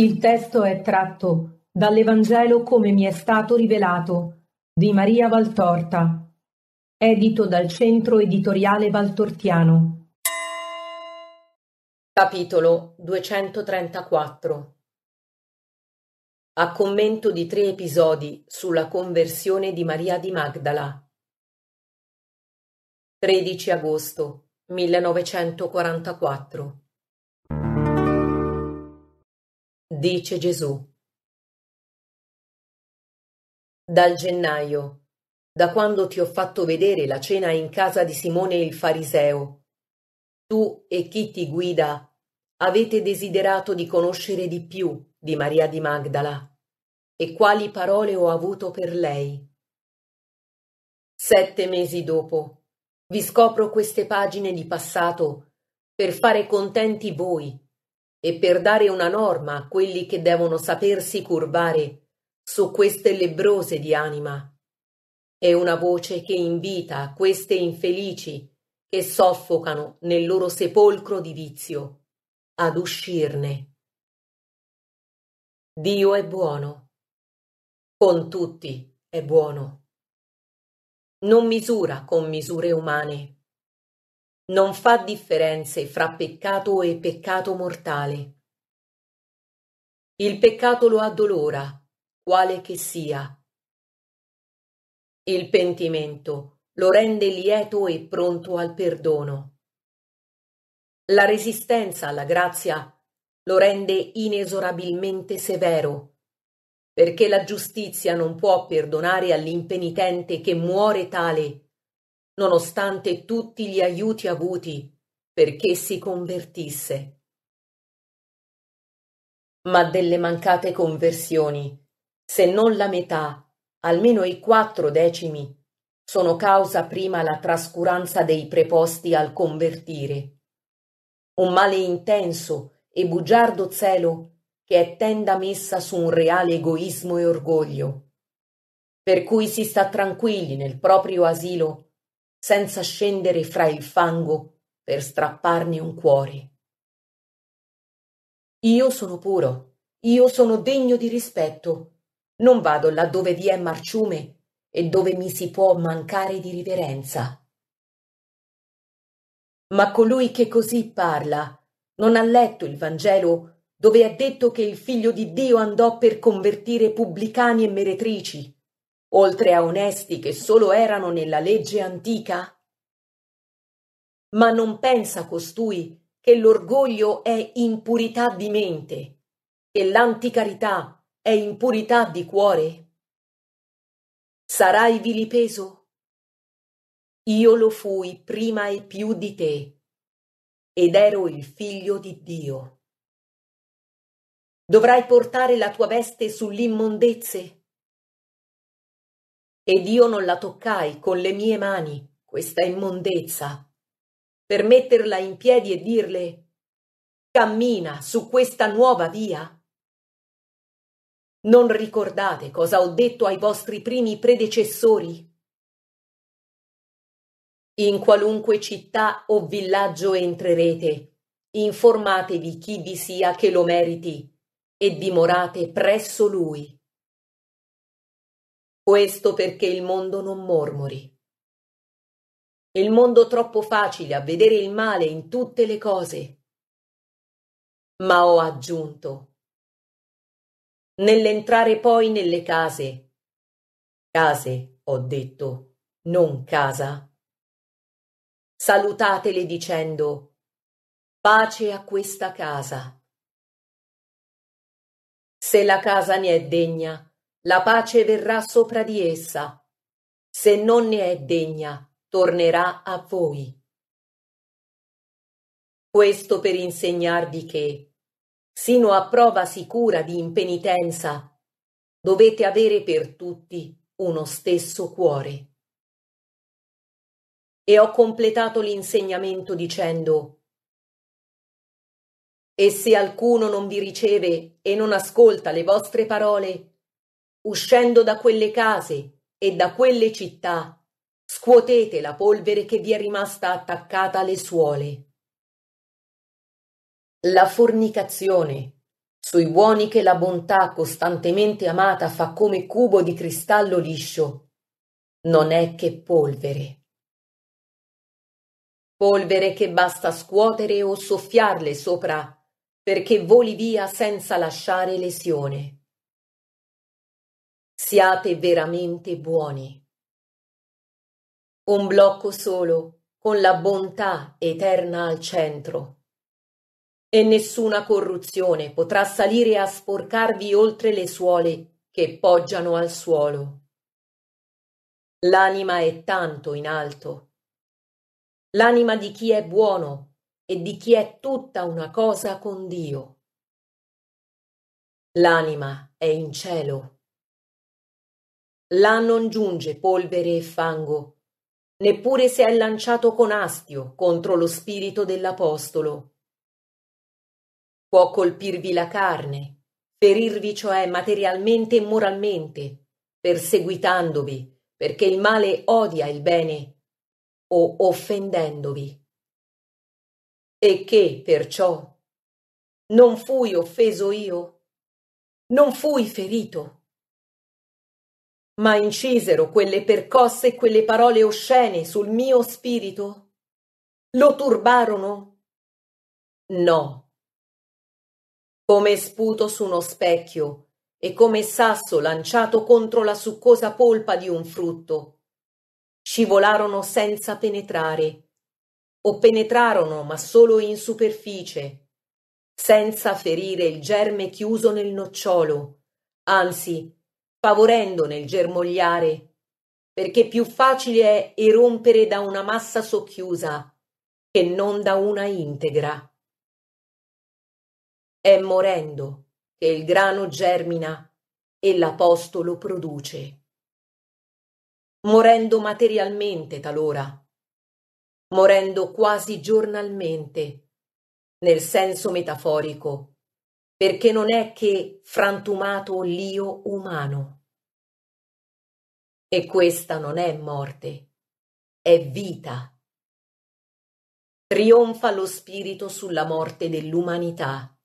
Il testo è tratto dall'Evangelo come mi è stato rivelato di Maria Valtorta, edito dal Centro Editoriale Valtortiano. Capitolo 234 A commento di tre episodi sulla conversione di Maria di Magdala. 13 agosto 1944 dice Gesù. Dal gennaio, da quando ti ho fatto vedere la cena in casa di Simone il Fariseo, tu e chi ti guida avete desiderato di conoscere di più di Maria di Magdala e quali parole ho avuto per lei. Sette mesi dopo vi scopro queste pagine di passato per fare contenti voi e per dare una norma a quelli che devono sapersi curvare su queste lebrose di anima. È una voce che invita queste infelici che soffocano nel loro sepolcro di vizio ad uscirne. Dio è buono. Con tutti è buono. Non misura con misure umane non fa differenze fra peccato e peccato mortale. Il peccato lo addolora, quale che sia. Il pentimento lo rende lieto e pronto al perdono. La resistenza alla grazia lo rende inesorabilmente severo, perché la giustizia non può perdonare all'impenitente che muore tale nonostante tutti gli aiuti avuti, perché si convertisse. Ma delle mancate conversioni, se non la metà, almeno i quattro decimi, sono causa prima la trascuranza dei preposti al convertire. Un male intenso e bugiardo zelo che è tenda messa su un reale egoismo e orgoglio, per cui si sta tranquilli nel proprio asilo senza scendere fra il fango per strapparne un cuore. Io sono puro, io sono degno di rispetto. Non vado là dove vi è marciume e dove mi si può mancare di riverenza. Ma colui che così parla non ha letto il Vangelo dove è detto che il figlio di Dio andò per convertire pubblicani e meretrici oltre a onesti che solo erano nella legge antica? Ma non pensa costui che l'orgoglio è impurità di mente, e l'anticarità è impurità di cuore? Sarai vilipeso? Io lo fui prima e più di te, ed ero il figlio di Dio. Dovrai portare la tua veste sull'immondezze ed io non la toccai con le mie mani, questa immondezza, per metterla in piedi e dirle Cammina su questa nuova via. Non ricordate cosa ho detto ai vostri primi predecessori? In qualunque città o villaggio entrerete, informatevi chi vi sia che lo meriti e dimorate presso lui. Questo perché il mondo non mormori. Il mondo troppo facile a vedere il male in tutte le cose. Ma ho aggiunto, nell'entrare poi nelle case, case, ho detto, non casa, salutatele dicendo, pace a questa casa. Se la casa ne è degna, la pace verrà sopra di essa. Se non ne è degna, tornerà a voi. Questo per insegnarvi che, sino a prova sicura di impenitenza, dovete avere per tutti uno stesso cuore. E ho completato l'insegnamento dicendo E se alcuno non vi riceve e non ascolta le vostre parole, uscendo da quelle case e da quelle città, scuotete la polvere che vi è rimasta attaccata alle suole. La fornicazione sui buoni che la bontà costantemente amata fa come cubo di cristallo liscio, non è che polvere. Polvere che basta scuotere o soffiarle sopra perché voli via senza lasciare lesione. Siate veramente buoni. Un blocco solo, con la bontà eterna al centro. E nessuna corruzione potrà salire a sporcarvi oltre le suole che poggiano al suolo. L'anima è tanto in alto. L'anima di chi è buono e di chi è tutta una cosa con Dio. L'anima è in cielo là non giunge polvere e fango, neppure se è lanciato con astio contro lo spirito dell'Apostolo. Può colpirvi la carne, ferirvi cioè materialmente e moralmente, perseguitandovi, perché il male odia il bene, o offendendovi. E che, perciò, non fui offeso io? Non fui ferito? ma incisero quelle percosse e quelle parole oscene sul mio spirito? Lo turbarono? No. Come sputo su uno specchio e come sasso lanciato contro la succosa polpa di un frutto, scivolarono senza penetrare, o penetrarono ma solo in superficie, senza ferire il germe chiuso nel nocciolo, anzi favorendo nel germogliare, perché più facile è erompere da una massa socchiusa che non da una integra. È morendo che il grano germina e l'apostolo produce. Morendo materialmente talora, morendo quasi giornalmente, nel senso metaforico, perché non è che frantumato l'io umano. E questa non è morte, è vita. Trionfa lo spirito sulla morte dell'umanità.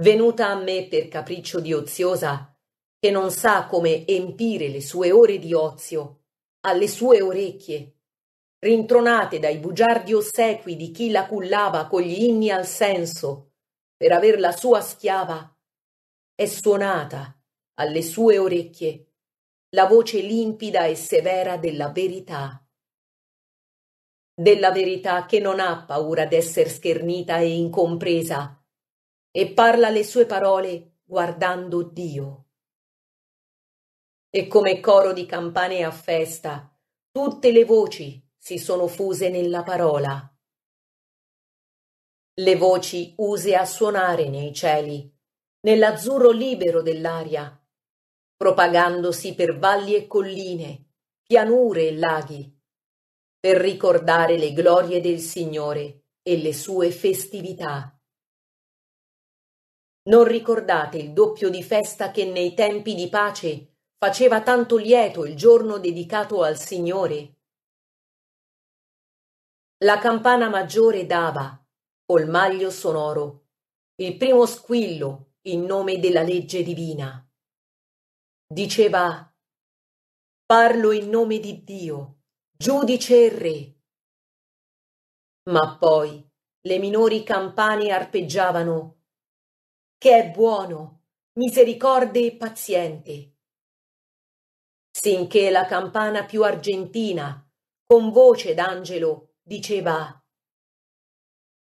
Venuta a me per capriccio di oziosa, che non sa come empire le sue ore di ozio, alle sue orecchie, rintronate dai bugiardi ossequi di chi la cullava con gli inni al senso, per aver la sua schiava, è suonata alle sue orecchie la voce limpida e severa della verità. Della verità che non ha paura d'essere schernita e incompresa, e parla le sue parole guardando Dio. E come coro di campane a festa, tutte le voci si sono fuse nella parola. Le voci use a suonare nei cieli, nell'azzurro libero dell'aria propagandosi per valli e colline, pianure e laghi, per ricordare le glorie del Signore e le sue festività. Non ricordate il doppio di festa che nei tempi di pace faceva tanto lieto il giorno dedicato al Signore? La campana maggiore dava, col maglio sonoro, il primo squillo in nome della legge divina. Diceva Parlo in nome di Dio, giudice e re. Ma poi le minori campane arpeggiavano che è buono, misericorde e paziente. Sinché la campana più argentina, con voce d'angelo, diceva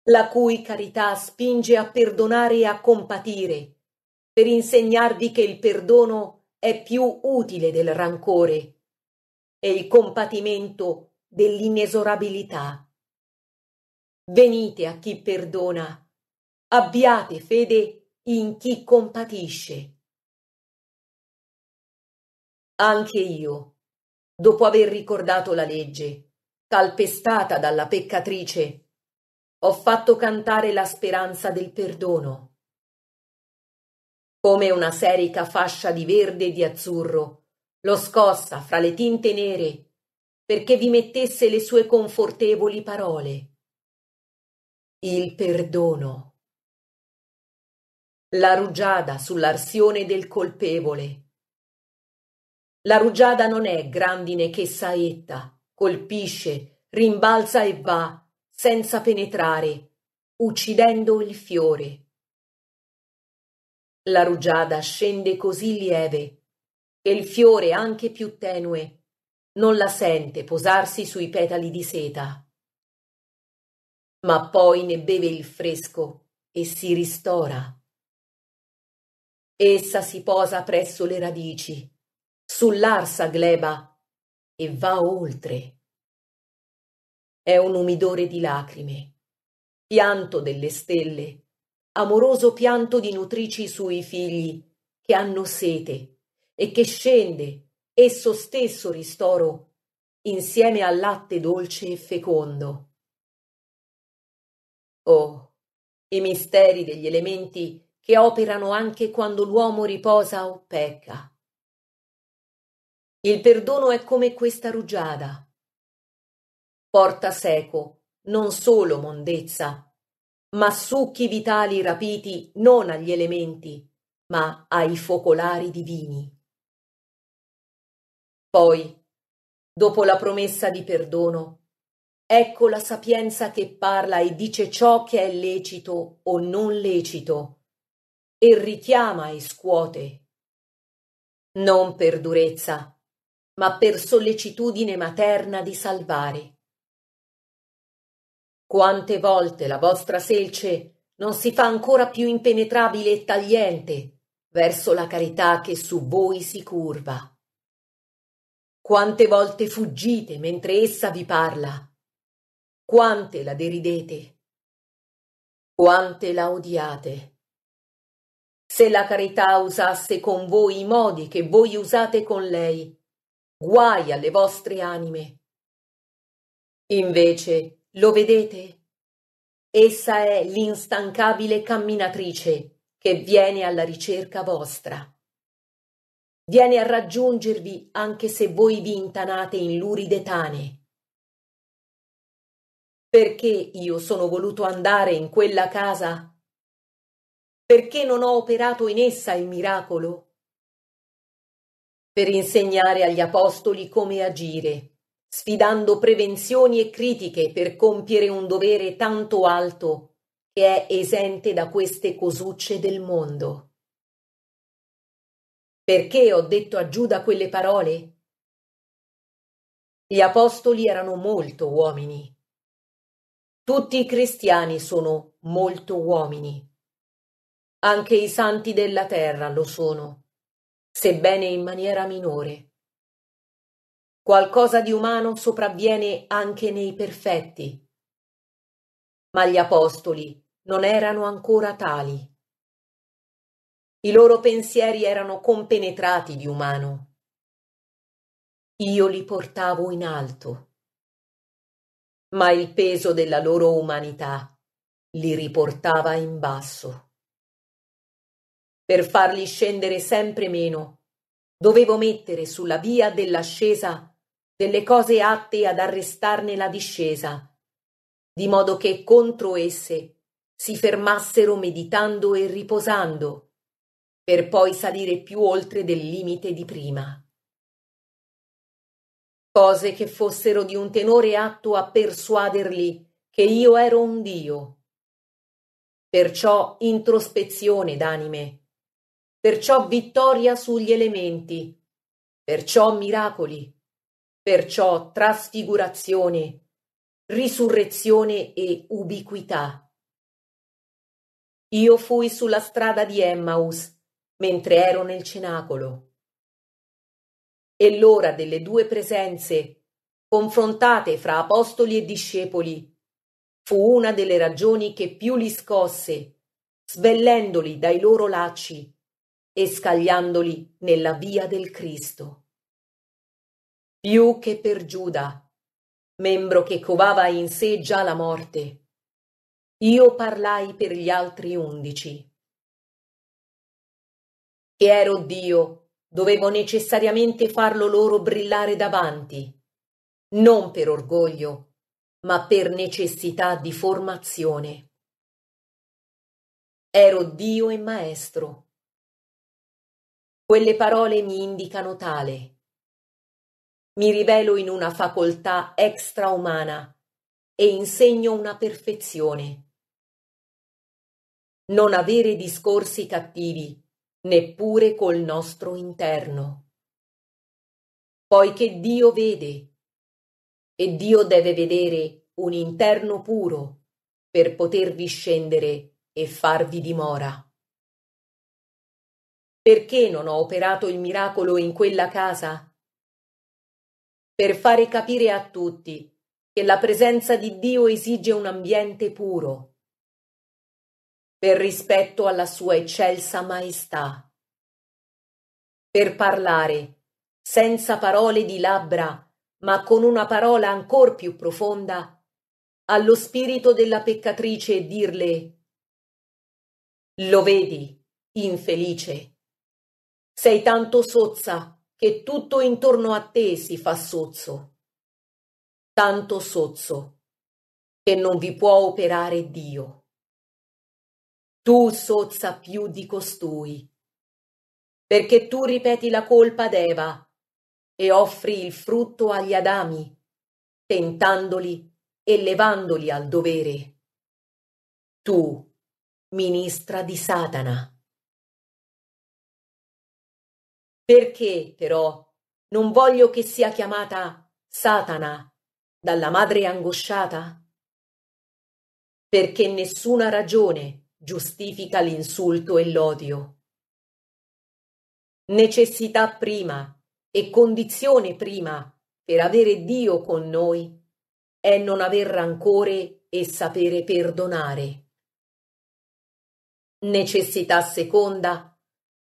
la cui carità spinge a perdonare e a compatire, per insegnarvi che il perdono è è più utile del rancore e il compatimento dell'inesorabilità. Venite a chi perdona, abbiate fede in chi compatisce. Anche io, dopo aver ricordato la legge, calpestata dalla peccatrice, ho fatto cantare la speranza del perdono come una serica fascia di verde e di azzurro. Lo scossa fra le tinte nere perché vi mettesse le sue confortevoli parole. Il perdono. La rugiada sull'arsione del colpevole. La rugiada non è grandine che saetta, colpisce, rimbalza e va, senza penetrare, uccidendo il fiore la rugiada scende così lieve, che il fiore anche più tenue non la sente posarsi sui petali di seta. Ma poi ne beve il fresco e si ristora. Essa si posa presso le radici, sull'arsa gleba e va oltre. È un umidore di lacrime, pianto delle stelle amoroso pianto di nutrici sui figli, che hanno sete, e che scende, esso stesso ristoro, insieme al latte dolce e fecondo. Oh, i misteri degli elementi che operano anche quando l'uomo riposa o pecca. Il perdono è come questa rugiada. Porta seco, non solo mondezza, ma succhi vitali rapiti non agli elementi, ma ai focolari divini. Poi, dopo la promessa di perdono, ecco la sapienza che parla e dice ciò che è lecito o non lecito, e richiama e scuote. Non per durezza, ma per sollecitudine materna di salvare. Quante volte la vostra selce non si fa ancora più impenetrabile e tagliente verso la carità che su voi si curva. Quante volte fuggite mentre essa vi parla. Quante la deridete. Quante la odiate. Se la carità usasse con voi i modi che voi usate con lei, guai alle vostre anime. Invece, lo vedete? Essa è l'instancabile camminatrice che viene alla ricerca vostra. Viene a raggiungervi anche se voi vi intanate in luride tane. Perché io sono voluto andare in quella casa? Perché non ho operato in essa il miracolo? Per insegnare agli apostoli come agire sfidando prevenzioni e critiche per compiere un dovere tanto alto che è esente da queste cosucce del mondo. Perché ho detto a Giuda quelle parole? Gli apostoli erano molto uomini. Tutti i cristiani sono molto uomini. Anche i santi della terra lo sono, sebbene in maniera minore. Qualcosa di umano sopravviene anche nei perfetti. Ma gli apostoli non erano ancora tali. I loro pensieri erano compenetrati di umano. Io li portavo in alto, ma il peso della loro umanità li riportava in basso. Per farli scendere sempre meno, dovevo mettere sulla via dell'ascesa delle cose atte ad arrestarne la discesa, di modo che contro esse si fermassero meditando e riposando, per poi salire più oltre del limite di prima. Cose che fossero di un tenore atto a persuaderli che io ero un Dio. Perciò introspezione d'anime, perciò vittoria sugli elementi, perciò miracoli perciò trasfigurazione, risurrezione e ubiquità. Io fui sulla strada di Emmaus mentre ero nel cenacolo. E l'ora delle due presenze, confrontate fra apostoli e discepoli, fu una delle ragioni che più li scosse, svellendoli dai loro lacci e scagliandoli nella via del Cristo più che per Giuda, membro che covava in sé già la morte. Io parlai per gli altri undici. E ero Dio, dovevo necessariamente farlo loro brillare davanti, non per orgoglio, ma per necessità di formazione. Ero Dio e Maestro. Quelle parole mi indicano tale mi rivelo in una facoltà extraumana e insegno una perfezione. Non avere discorsi cattivi, neppure col nostro interno. Poiché Dio vede, e Dio deve vedere un interno puro per potervi scendere e farvi dimora. Perché non ho operato il miracolo in quella casa? per fare capire a tutti che la presenza di Dio esige un ambiente puro, per rispetto alla sua eccelsa maestà, per parlare senza parole di labbra, ma con una parola ancor più profonda, allo spirito della peccatrice e dirle Lo vedi, infelice, sei tanto sozza che tutto intorno a te si fa sozzo, tanto sozzo che non vi può operare Dio. Tu sozza più di costui, perché tu ripeti la colpa d'Eva e offri il frutto agli Adami, tentandoli e levandoli al dovere. Tu, ministra di Satana. Perché, però, non voglio che sia chiamata Satana dalla madre angosciata? Perché nessuna ragione giustifica l'insulto e l'odio. Necessità prima e condizione prima per avere Dio con noi è non aver rancore e sapere perdonare. Necessità seconda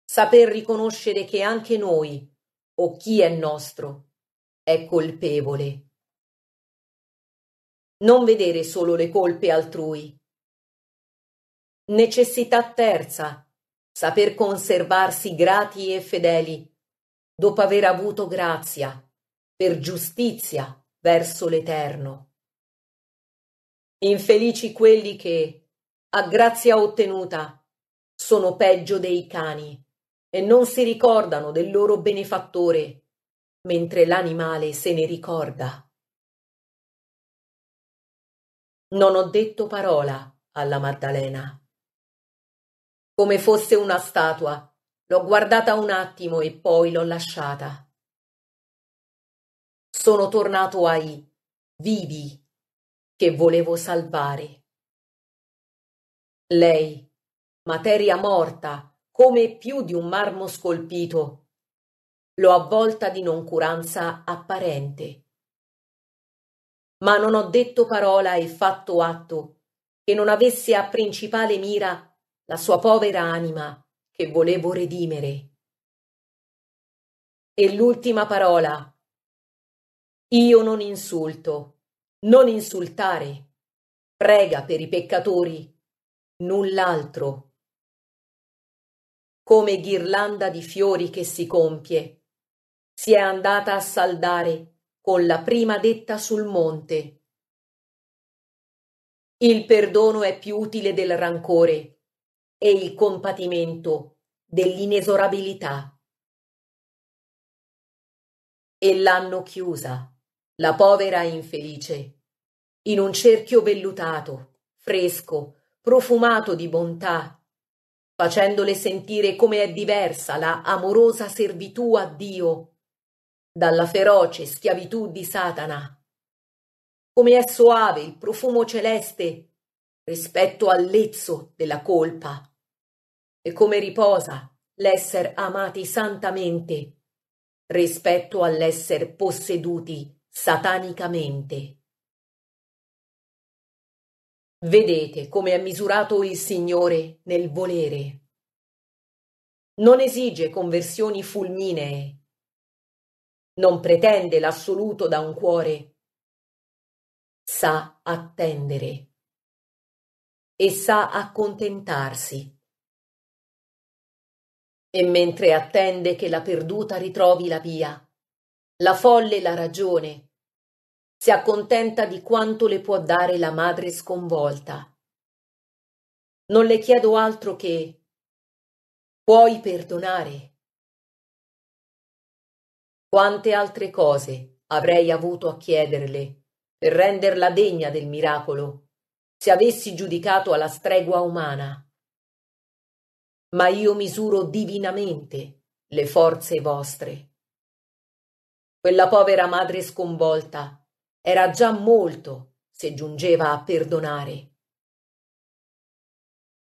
saper riconoscere che anche noi, o chi è nostro, è colpevole. Non vedere solo le colpe altrui. Necessità terza, saper conservarsi grati e fedeli, dopo aver avuto grazia, per giustizia, verso l'Eterno. Infelici quelli che, a grazia ottenuta, sono peggio dei cani e non si ricordano del loro benefattore, mentre l'animale se ne ricorda. Non ho detto parola alla Maddalena. Come fosse una statua, l'ho guardata un attimo e poi l'ho lasciata. Sono tornato ai vivi che volevo salvare. Lei, materia morta, come più di un marmo scolpito. L'ho avvolta di noncuranza apparente. Ma non ho detto parola e fatto atto che non avesse a principale mira la sua povera anima che volevo redimere. E l'ultima parola. Io non insulto, non insultare. Prega per i peccatori, null'altro come ghirlanda di fiori che si compie. Si è andata a saldare con la prima detta sul monte. Il perdono è più utile del rancore e il compatimento dell'inesorabilità. E l'hanno chiusa, la povera infelice, in un cerchio vellutato, fresco, profumato di bontà facendole sentire come è diversa la amorosa servitù a Dio dalla feroce schiavitù di Satana. Come è soave il profumo celeste rispetto al lezzo della colpa e come riposa l'essere amati santamente rispetto all'esser posseduti satanicamente. Vedete come ha misurato il Signore nel volere. Non esige conversioni fulminee. Non pretende l'assoluto da un cuore. Sa attendere e sa accontentarsi. E mentre attende che la perduta ritrovi la via, la folle la ragione, si accontenta di quanto le può dare la madre sconvolta. Non le chiedo altro che puoi perdonare. Quante altre cose avrei avuto a chiederle per renderla degna del miracolo, se avessi giudicato alla stregua umana. Ma io misuro divinamente le forze vostre. Quella povera madre sconvolta era già molto se giungeva a perdonare.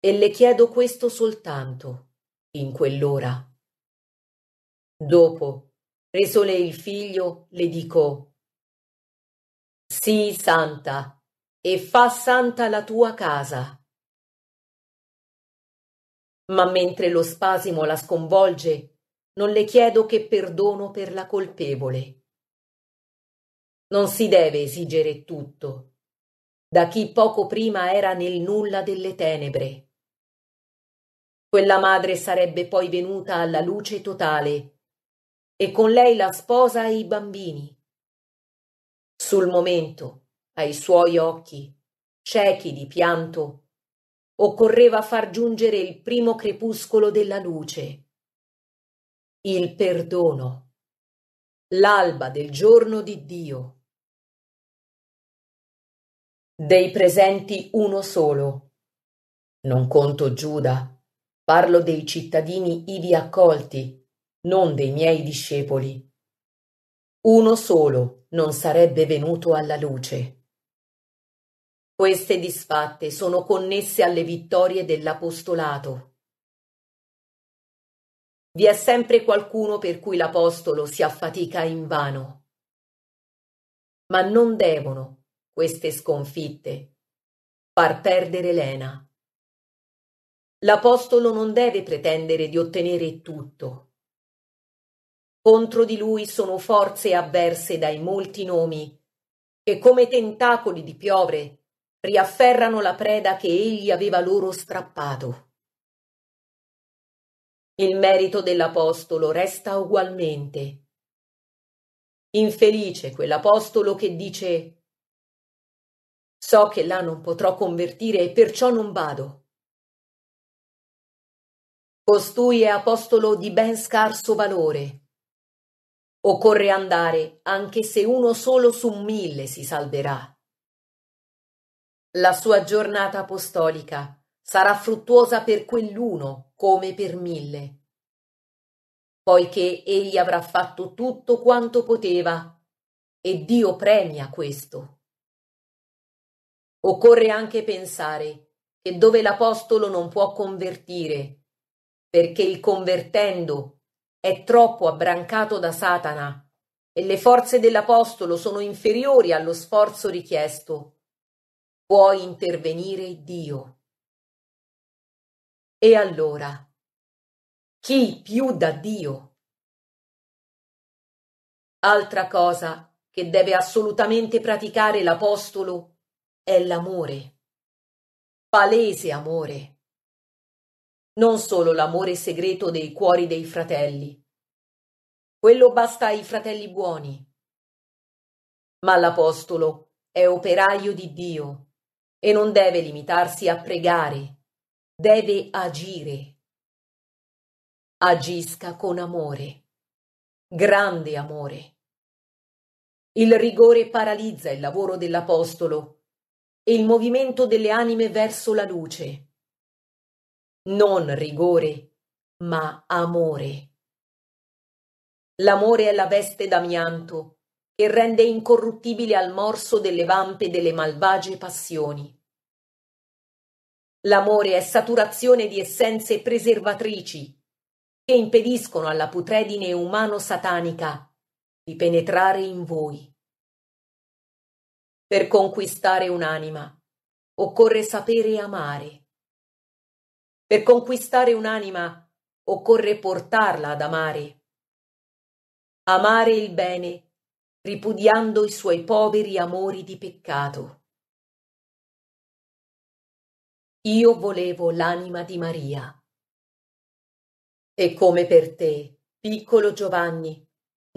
E le chiedo questo soltanto, in quell'ora. Dopo, resole il figlio, le dico Sii santa, e fa santa la tua casa ma mentre lo spasimo la sconvolge, non le chiedo che perdono per la colpevole. Non si deve esigere tutto da chi poco prima era nel nulla delle tenebre. Quella madre sarebbe poi venuta alla luce totale e con lei la sposa e i bambini. Sul momento, ai suoi occhi, ciechi di pianto, occorreva far giungere il primo crepuscolo della luce. Il perdono. L'alba del giorno di Dio. Dei presenti uno solo. Non conto Giuda, parlo dei cittadini ivi accolti, non dei miei discepoli. Uno solo non sarebbe venuto alla luce. Queste disfatte sono connesse alle vittorie dell'apostolato. Vi è sempre qualcuno per cui l'apostolo si affatica in vano. Ma non devono queste sconfitte. Far perdere Lena. L'Apostolo non deve pretendere di ottenere tutto. Contro di lui sono forze avverse dai molti nomi, che come tentacoli di piovre riafferrano la preda che egli aveva loro strappato. Il merito dell'Apostolo resta ugualmente. Infelice quell'Apostolo che dice So che là non potrò convertire e perciò non vado. Costui è apostolo di ben scarso valore. Occorre andare anche se uno solo su mille si salverà. La sua giornata apostolica sarà fruttuosa per quell'uno come per mille, poiché egli avrà fatto tutto quanto poteva e Dio premia questo. Occorre anche pensare che dove l'Apostolo non può convertire, perché il convertendo è troppo abbrancato da Satana e le forze dell'Apostolo sono inferiori allo sforzo richiesto, può intervenire Dio. E allora, chi più da Dio? Altra cosa che deve assolutamente praticare l'Apostolo è è l'amore. Palese amore. Non solo l'amore segreto dei cuori dei fratelli. Quello basta ai fratelli buoni. Ma l'Apostolo è operaio di Dio e non deve limitarsi a pregare, deve agire. Agisca con amore, grande amore. Il rigore paralizza il lavoro dell'Apostolo e il movimento delle anime verso la luce. Non rigore, ma amore. L'amore è la veste d'amianto che rende incorruttibile al morso delle vampe delle malvagie passioni. L'amore è saturazione di essenze preservatrici che impediscono alla putredine umano-satanica di penetrare in voi. Per conquistare un'anima occorre sapere amare. Per conquistare un'anima occorre portarla ad amare. Amare il bene, ripudiando i suoi poveri amori di peccato. Io volevo l'anima di Maria. E come per te, piccolo Giovanni,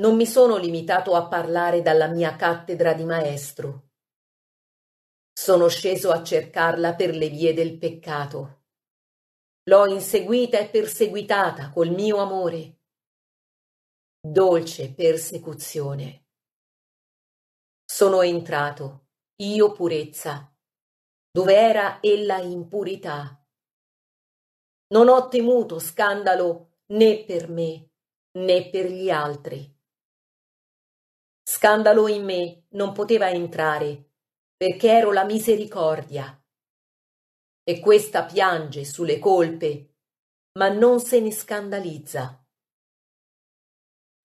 non mi sono limitato a parlare dalla mia cattedra di maestro sono sceso a cercarla per le vie del peccato. L'ho inseguita e perseguitata col mio amore. Dolce persecuzione. Sono entrato, io purezza, dove era ella impurità. Non ho temuto scandalo né per me né per gli altri. Scandalo in me non poteva entrare perché ero la misericordia. E questa piange sulle colpe, ma non se ne scandalizza.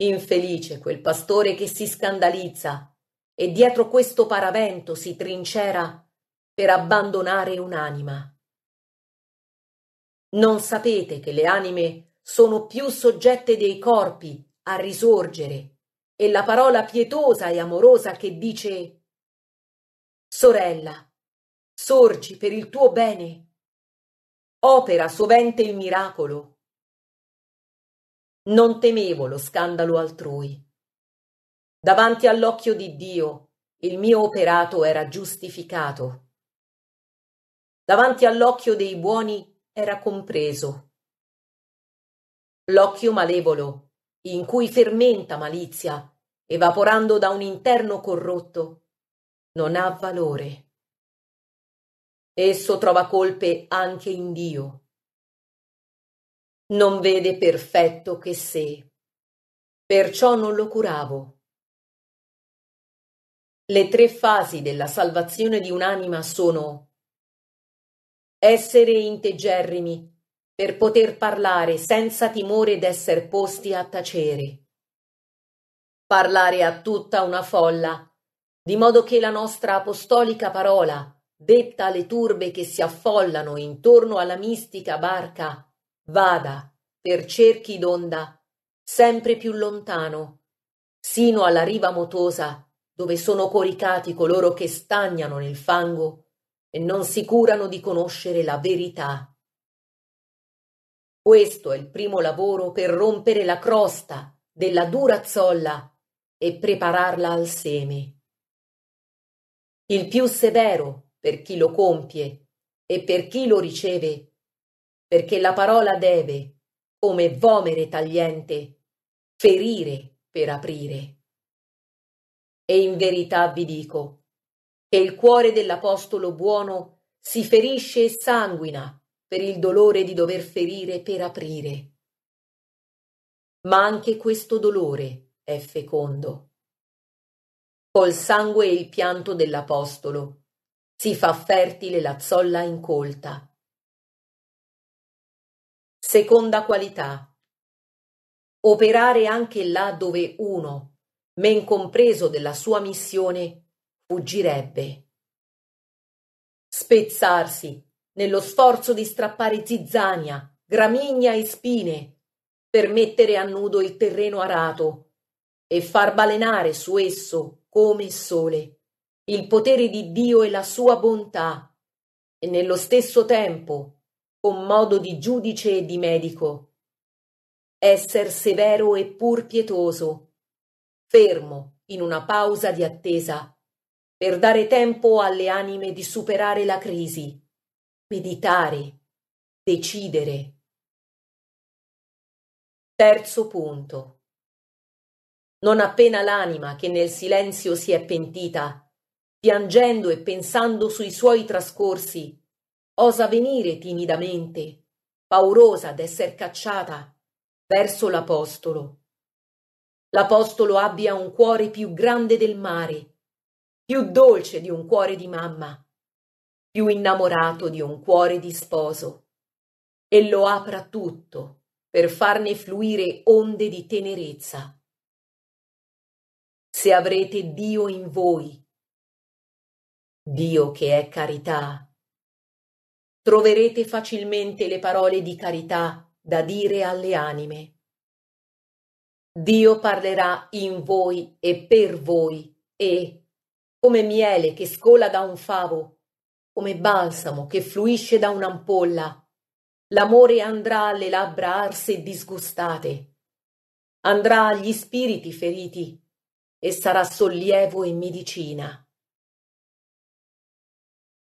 Infelice quel pastore che si scandalizza e dietro questo paravento si trincera per abbandonare un'anima. Non sapete che le anime sono più soggette dei corpi a risorgere e la parola pietosa e amorosa che dice Sorella, sorgi per il tuo bene. Opera sovente il miracolo. Non temevo lo scandalo altrui. Davanti all'occhio di Dio il mio operato era giustificato. Davanti all'occhio dei buoni era compreso. L'occhio malevolo, in cui fermenta malizia, evaporando da un interno corrotto, non ha valore. Esso trova colpe anche in Dio. Non vede perfetto che sé. Perciò non lo curavo. Le tre fasi della salvazione di un'anima sono essere integerrimi per poter parlare senza timore d'esser posti a tacere. Parlare a tutta una folla di modo che la nostra apostolica parola, detta alle turbe che si affollano intorno alla mistica barca, vada per cerchi d'onda sempre più lontano, sino alla riva motosa dove sono coricati coloro che stagnano nel fango e non si curano di conoscere la verità. Questo è il primo lavoro per rompere la crosta della dura zolla e prepararla al seme il più severo per chi lo compie e per chi lo riceve, perché la parola deve, come vomere tagliente, ferire per aprire. E in verità vi dico che il cuore dell'apostolo buono si ferisce e sanguina per il dolore di dover ferire per aprire. Ma anche questo dolore è fecondo col sangue e il pianto dell'apostolo. Si fa fertile la zolla incolta. Seconda qualità. Operare anche là dove uno, men compreso della sua missione, fuggirebbe. Spezzarsi nello sforzo di strappare zizzania, gramigna e spine, per mettere a nudo il terreno arato e far balenare su esso come sole, il potere di Dio e la sua bontà, e nello stesso tempo, con modo di giudice e di medico, esser severo e pur pietoso, fermo in una pausa di attesa, per dare tempo alle anime di superare la crisi, meditare, decidere. Terzo punto non appena l'anima che nel silenzio si è pentita, piangendo e pensando sui suoi trascorsi, osa venire timidamente, paurosa d'esser cacciata, verso l'Apostolo. L'Apostolo abbia un cuore più grande del mare, più dolce di un cuore di mamma, più innamorato di un cuore di sposo, e lo apra tutto per farne fluire onde di tenerezza se avrete Dio in voi. Dio che è carità. Troverete facilmente le parole di carità da dire alle anime. Dio parlerà in voi e per voi e, come miele che scola da un favo, come balsamo che fluisce da un'ampolla, l'amore andrà alle labbra arse e disgustate, andrà agli spiriti feriti e sarà sollievo e medicina.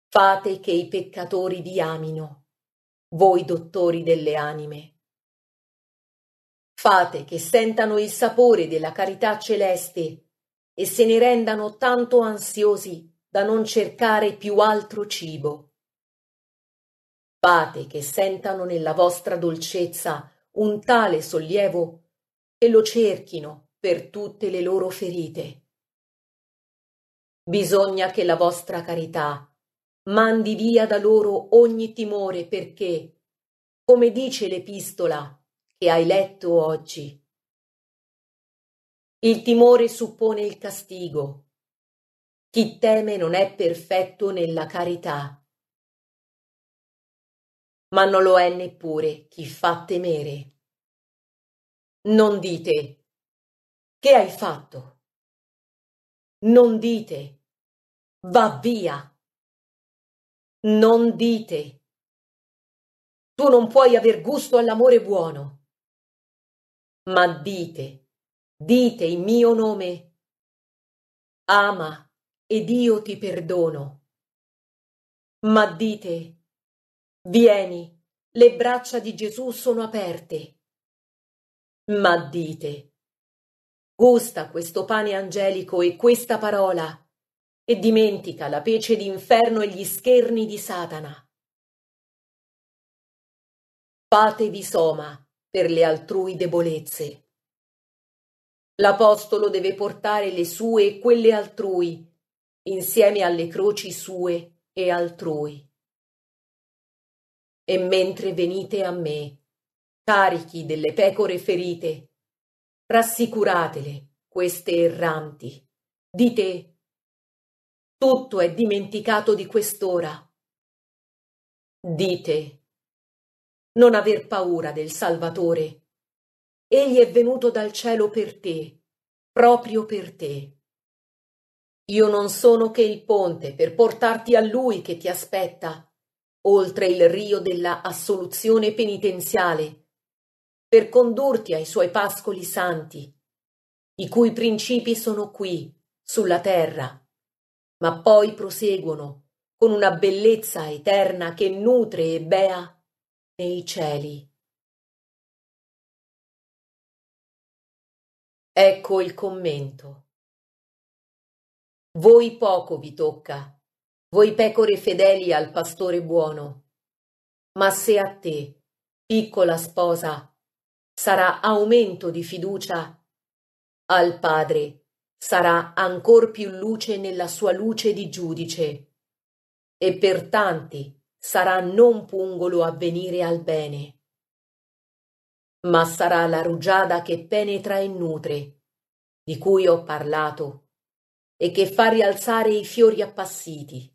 Fate che i peccatori vi amino, voi dottori delle anime. Fate che sentano il sapore della carità celeste e se ne rendano tanto ansiosi da non cercare più altro cibo. Fate che sentano nella vostra dolcezza un tale sollievo e lo cerchino per tutte le loro ferite. Bisogna che la vostra carità mandi via da loro ogni timore perché, come dice l'epistola che hai letto oggi, il timore suppone il castigo. Chi teme non è perfetto nella carità. Ma non lo è neppure chi fa temere. Non dite che hai fatto? Non dite. Va via. Non dite. Tu non puoi aver gusto all'amore buono. Ma dite, dite in mio nome. Ama ed io ti perdono. Ma dite, vieni, le braccia di Gesù sono aperte. Ma dite, Gusta questo pane angelico e questa parola, e dimentica la pece d'inferno e gli scherni di Satana. Fatevi soma per le altrui debolezze. L'Apostolo deve portare le sue e quelle altrui, insieme alle croci sue e altrui. E mentre venite a me, carichi delle pecore ferite, rassicuratele, queste erranti, di te. Tutto è dimenticato di quest'ora. Dite, non aver paura del Salvatore. Egli è venuto dal cielo per te, proprio per te. Io non sono che il ponte per portarti a lui che ti aspetta, oltre il rio della assoluzione penitenziale per condurti ai suoi pascoli santi, i cui principi sono qui, sulla terra, ma poi proseguono con una bellezza eterna che nutre e bea nei cieli. Ecco il commento. Voi poco vi tocca, voi pecore fedeli al pastore buono, ma se a te, piccola sposa, sarà aumento di fiducia. Al Padre sarà ancor più luce nella sua luce di giudice. E per tanti sarà non pungolo avvenire al bene. Ma sarà la rugiada che penetra e nutre, di cui ho parlato, e che fa rialzare i fiori appassiti.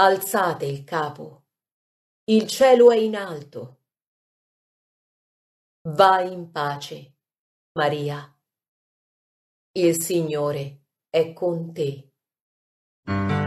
Alzate il capo. Il cielo è in alto Vai in pace, Maria. Il Signore è con te.